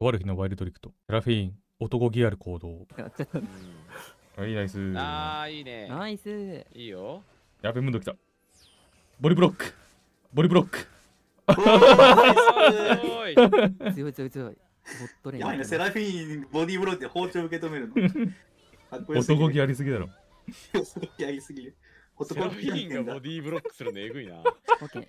とある日のワイルドリクト。セラフィーン、男気ある行動。はい、ナイス。ああ、いいね。ナイス。いいよ。やべ、ムンド来た。ボリブロック。ボリブロック。すごい強い強い強い。ボやばいね、セラフィーン、ボディブロックで包丁受け止めるの。男気ありすぎだろ。男気ありすぎる。男気ありすぎる。セラフィーンがボディブロックするのえぐいな。オッケー。